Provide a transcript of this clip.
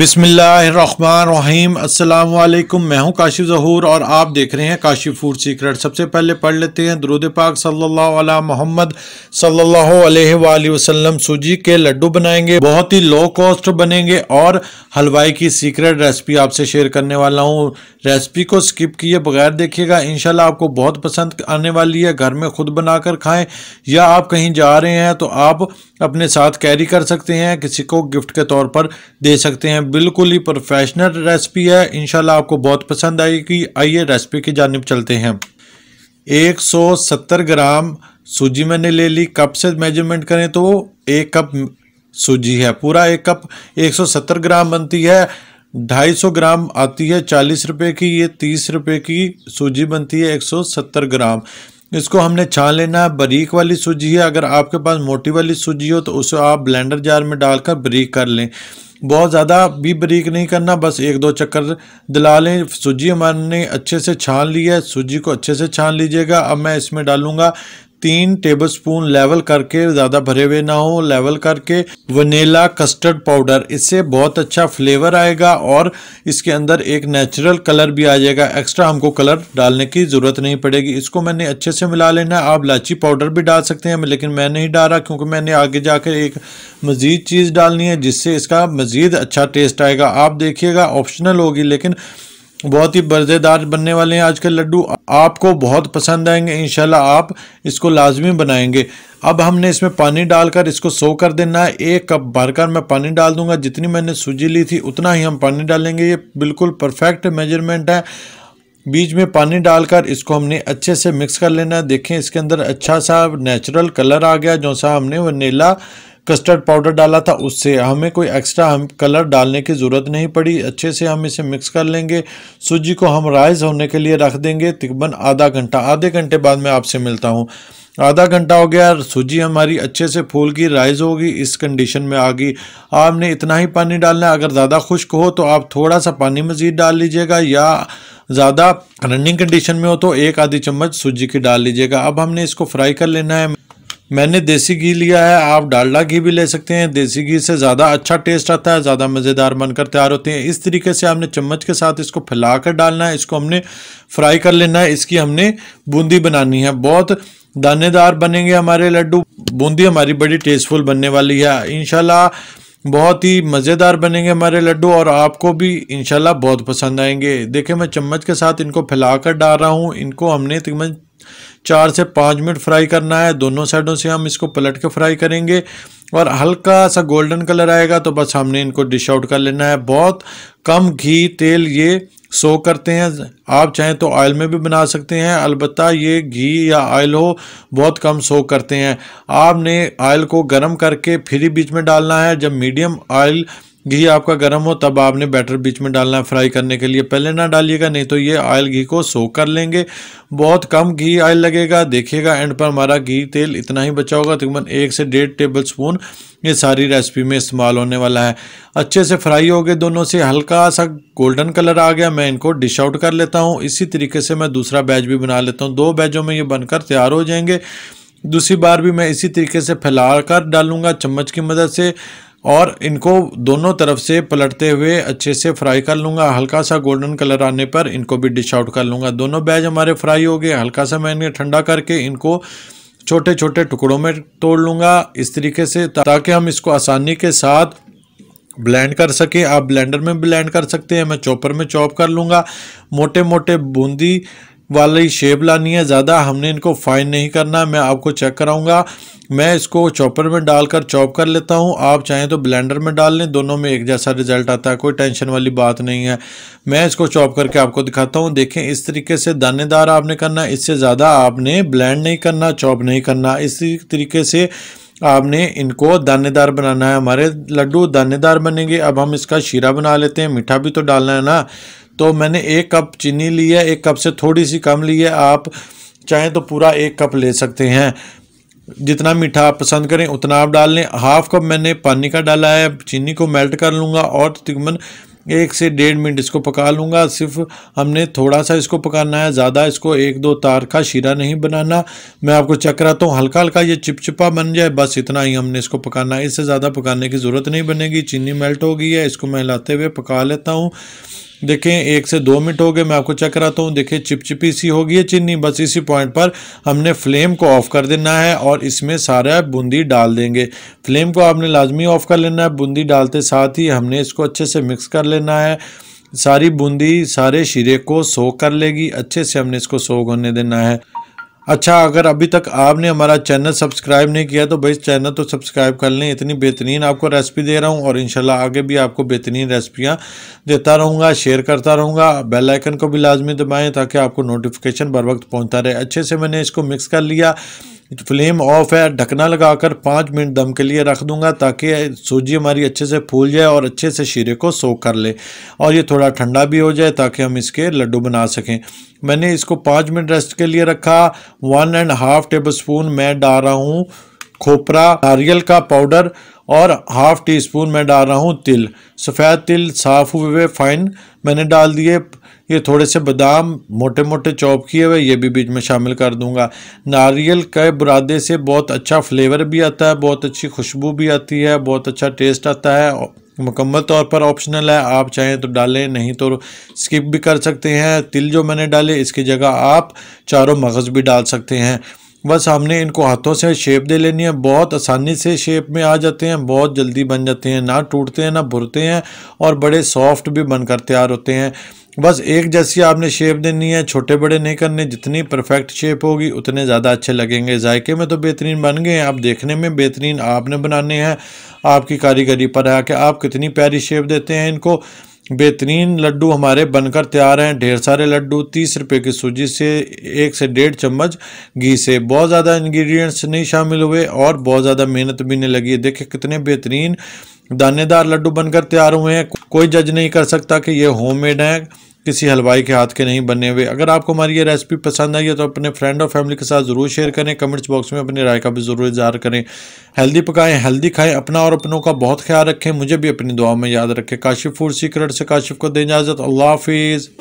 बिसमीम अल्लाम मैं हूं काशिफ जहूर और आप देख रहे हैं काशिफ फूड सीक्रेट सबसे पहले पढ़ लेते हैं द्रोद पाक सल्लल्लाहु अला मोहम्मद सल्लल्लाहु अलैहि वसल्लम सूजी के लड्डू बनाएंगे बहुत ही लो कॉस्ट बनेंगे और हलवाई की सीक्रेट रेसिपी आपसे शेयर करने वाला हूं रेसिपी को स्किप किए बगैर देखिएगा इनशाला आपको बहुत पसंद आने वाली है घर में खुद बनाकर खाएं या आप कहीं जा रहे हैं तो आप अपने साथ कैरी कर सकते हैं किसी को गिफ्ट के तौर पर दे सकते हैं बिल्कुल ही प्रोफेशनल रेसिपी है इनशाला आपको बहुत पसंद आएगी आइए रेसिपी की जानब चलते हैं एक ग्राम सूजी मैंने ले ली कप से मेजरमेंट करें तो एक कप सूजी है पूरा एक कप 170 ग्राम बनती है 250 ग्राम आती है चालीस रुपये की ये तीस रुपये की सूजी बनती है 170 ग्राम इसको हमने छान लेना है बारीक वाली सूजी है अगर आपके पास मोटी वाली सूजी हो तो उसे आप ब्लेंडर जार में डालकर बरीक कर लें बहुत ज़्यादा भी बरीक नहीं करना बस एक दो चक्कर दिला लें सूजी हमारे अच्छे से छान ली है सूजी को अच्छे से छान लीजिएगा अब मैं इसमें डालूँगा तीन टेबलस्पून लेवल करके ज़्यादा भरे हुए ना हो लेवल करके वनीला कस्टर्ड पाउडर इससे बहुत अच्छा फ्लेवर आएगा और इसके अंदर एक नेचुरल कलर भी आ जाएगा एक्स्ट्रा हमको कलर डालने की ज़रूरत नहीं पड़ेगी इसको मैंने अच्छे से मिला लेना है आप इलाची पाउडर भी डाल सकते हैं लेकिन मैं नहीं डाला क्योंकि मैंने आगे जाकर एक मज़ीद चीज़ डालनी है जिससे इसका मज़ीद अच्छा टेस्ट आएगा आप देखिएगा ऑप्शनल होगी लेकिन बहुत ही बर्जेदार बनने वाले हैं आज के लड्डू आपको बहुत पसंद आएंगे इनशाला आप इसको लाजमी बनाएंगे अब हमने इसमें पानी डालकर इसको सो कर देना है एक कप भरकर मैं पानी डाल दूंगा जितनी मैंने सूजी ली थी उतना ही हम पानी डालेंगे ये बिल्कुल परफेक्ट मेजरमेंट है बीच में पानी डालकर इसको हमने अच्छे से मिक्स कर लेना है देखें इसके अंदर अच्छा सा नेचुरल कलर आ गया जो सा हमने वनीला कस्टर्ड पाउडर डाला था उससे हमें कोई एक्स्ट्रा हम कलर डालने की ज़रूरत नहीं पड़ी अच्छे से हम इसे मिक्स कर लेंगे सूजी को हम राइज़ होने के लिए रख देंगे तकरीबन आधा घंटा आधे घंटे बाद मैं आपसे मिलता हूँ आधा घंटा हो गया सूजी हमारी अच्छे से फूल की राइज होगी इस कंडीशन में आ गई आपने इतना ही पानी डालना है अगर ज़्यादा खुश्क हो तो आप थोड़ा सा पानी मज़ीद डाल लीजिएगा या ज़्यादा रनिंग कंडीशन में हो तो एक आधी चम्मच सूजी की डाल लीजिएगा अब हमने इसको फ्राई कर लेना है मैंने देसी घी लिया है आप डालडा घी भी ले सकते हैं देसी घी से ज़्यादा अच्छा टेस्ट आता है ज़्यादा मज़ेदार बनकर तैयार होते हैं इस तरीके से आपने चम्मच के साथ इसको फैला कर डालना है इसको हमने फ्राई कर लेना है इसकी हमने बूंदी बनानी है बहुत दानेदार बनेंगे हमारे लड्डू बूंदी हमारी बड़ी टेस्टफुल बनने वाली है इनशाला बहुत ही मज़ेदार बनेंगे हमारे लड्डू और आपको भी इनशाला बहुत पसंद आएंगे देखिए मैं चम्मच के साथ इनको फैला कर डाल रहा हूँ इनको हमने तकरीबन चार से पाँच मिनट फ्राई करना है दोनों साइडों से हम इसको पलट के फ्राई करेंगे और हल्का सा गोल्डन कलर आएगा तो बस हमने इनको डिश आउट कर लेना है बहुत कम घी तेल ये सो करते हैं आप चाहें तो ऑयल में भी बना सकते हैं अलबत्त ये घी या ऑयल हो बहुत कम सो करते हैं आपने ऑयल को गर्म करके फिर बीच में डालना है जब मीडियम ऑयल घी आपका गर्म हो तब आपने बैटर बीच में डालना है फ्राई करने के लिए पहले ना डालिएगा नहीं तो ये ऑयल घी को सो कर लेंगे बहुत कम घी ऑयल लगेगा देखिएगा एंड पर हमारा घी तेल इतना ही बचा होगा तकरीबन एक से डेढ़ टेबल स्पून ये सारी रेसिपी में इस्तेमाल होने वाला है अच्छे से फ्राई हो गए दोनों से हल्का सा गोल्डन कलर आ गया मैं इनको डिश आउट कर लेता हूँ इसी तरीके से मैं दूसरा बैच भी बना लेता हूँ दो बैचों में ये बनकर तैयार हो जाएंगे दूसरी बार भी मैं इसी तरीके से फैला कर डालूंगा चम्मच की मदद से और इनको दोनों तरफ से पलटते हुए अच्छे से फ्राई कर लूँगा हल्का सा गोल्डन कलर आने पर इनको भी डिश आउट कर लूँगा दोनों बैज हमारे फ्राई हो गए हल्का सा मैंने ठंडा करके इनको छोटे छोटे टुकड़ों में तोड़ लूँगा इस तरीके से ताकि हम इसको आसानी के साथ ब्लेंड कर सके आप ब्लेंडर में ब्लेंड कर सकते हैं मैं चॉपर में चॉप कर लूँगा मोटे मोटे बूंदी वाली शेप लानी है ज़्यादा हमने इनको फाइन नहीं करना मैं आपको चेक कराऊंगा मैं इसको चॉपर में डालकर चॉप कर लेता हूं आप चाहें तो ब्लेंडर में डाल लें दोनों में एक जैसा रिजल्ट आता है कोई टेंशन वाली बात नहीं है मैं इसको चॉप करके आपको दिखाता हूं देखें इस तरीके से दानेदार आपने करना इससे ज़्यादा आपने ब्लेंड नहीं करना चॉप नहीं करना इसी तरीके से आपने इनको दानेदार बनाना है हमारे लड्डू दानेदार बनेंगे अब हम इसका शीरा बना लेते हैं मीठा भी तो डालना है ना तो मैंने एक कप चीनी ली है एक कप से थोड़ी सी कम ली है आप चाहें तो पूरा एक कप ले सकते हैं जितना मीठा आप पसंद करें उतना आप डाल लें हाफ कप मैंने पानी का डाला है चीनी को मेल्ट कर लूँगा और तकरीबन एक से डेढ़ मिनट इसको पका लूँगा सिर्फ हमने थोड़ा सा इसको पकाना है ज़्यादा इसको एक दो तार का शीरा नहीं बनाना मैं आपको चेक कराता हूँ हल्का हल्का ये चिपचिपा बन जाए बस इतना ही हमने इसको पकाना है इससे ज़्यादा पकाने की ज़रूरत नहीं बनेगी चीनी मेल्ट हो गई है इसको मैं हिलाते हुए पका लेता हूँ देखें एक से दो मिनट हो गए मैं आपको चेक कराता हूँ देखें चिपचिपी सी होगी है चीनी बस इसी पॉइंट पर हमने फ्लेम को ऑफ कर देना है और इसमें सारा बूंदी डाल देंगे फ्लेम को आपने लाजमी ऑफ कर लेना है बूंदी डालते साथ ही हमने इसको अच्छे से मिक्स कर लेना है सारी बूंदी सारे शीरे को सोख कर लेगी अच्छे से हमने इसको सोख होने देना है अच्छा अगर अभी तक आपने हमारा चैनल सब्सक्राइब नहीं किया तो भाई चैनल तो सब्सक्राइब कर लें इतनी बेहतरीन आपको रेसिपी दे रहा हूँ और इंशाल्लाह आगे भी आपको बेहतरीन रेसिपियाँ देता रहूँगा शेयर करता रहूँगा बेल आइकन को भी लाजमी दबाएँ ताकि आपको नोटिफिकेशन बर वक्त पहुँचता रहे अच्छे से मैंने इसको मिक्स कर लिया फ्लेम ऑफ है ढकना लगाकर पाँच मिनट दम के लिए रख दूंगा ताकि सूजी हमारी अच्छे से फूल जाए और अच्छे से शीरे को सोख कर ले और ये थोड़ा ठंडा भी हो जाए ताकि हम इसके लड्डू बना सकें मैंने इसको पाँच मिनट रेस्ट के लिए रखा one and half tablespoon मैं डाल रहा हूँ खोपरा नारियल का पाउडर और हाफ टी स्पून मैं डाल रहा हूँ तिल सफ़ेद तिल साफ़ हुए हुए फाइन मैंने डाल दिए ये थोड़े से बादाम मोटे मोटे चॉप किए हुए ये भी बीच में शामिल कर दूंगा नारियल के बुरादे से बहुत अच्छा फ्लेवर भी आता है बहुत अच्छी खुशबू भी आती है बहुत अच्छा टेस्ट आता है मुकम्मल तौर पर ऑप्शनल है आप चाहें तो डालें नहीं तो स्किप भी कर सकते हैं तिल जो मैंने डाले इसकी जगह आप चारों मगज़ भी डाल सकते हैं बस हमने इनको हाथों से शेप दे लेनी है बहुत आसानी से शेप में आ जाते हैं बहुत जल्दी बन जाते हैं ना टूटते हैं ना भुरते हैं और बड़े सॉफ्ट भी बनकर तैयार होते हैं बस एक जैसी आपने शेप देनी है छोटे बड़े नहीं करने जितनी परफेक्ट शेप होगी उतने ज़्यादा अच्छे लगेंगे जायके में तो बेहतरीन बन गए हैं आप देखने में बेहतरीन आपने बनाने हैं आपकी कारीगरी पर है कि आप कितनी प्यारी शेप देते हैं इनको बेहतरीन लड्डू हमारे बनकर तैयार हैं ढेर सारे लड्डू तीस रुपए की सूजी से एक से डेढ़ चम्मच घी से बहुत ज़्यादा इंग्रेडिएंट्स नहीं शामिल हुए और बहुत ज़्यादा मेहनत भी नहीं लगी देखिए कितने बेहतरीन दानेदार लड्डू बनकर तैयार हुए हैं कोई जज नहीं कर सकता कि ये होममेड हैं किसी हलवाई के हाथ के नहीं बने हुए अगर आपको हमारी ये रेसिपी पसंद आई है तो अपने फ्रेंड और फैमिली के साथ ज़रूर शेयर करें कमेंट्स बॉक्स में अपनी राय का भी ज़रूर इजहार करें हेल्दी पकाएं हेल्दी खाएं अपना और अपनों का बहुत ख्याल रखें मुझे भी अपनी दुआ में याद रखें काशिफ फूड सीक्रेट से काशिफ को दें इजाज़त अल्लाह हाफिज़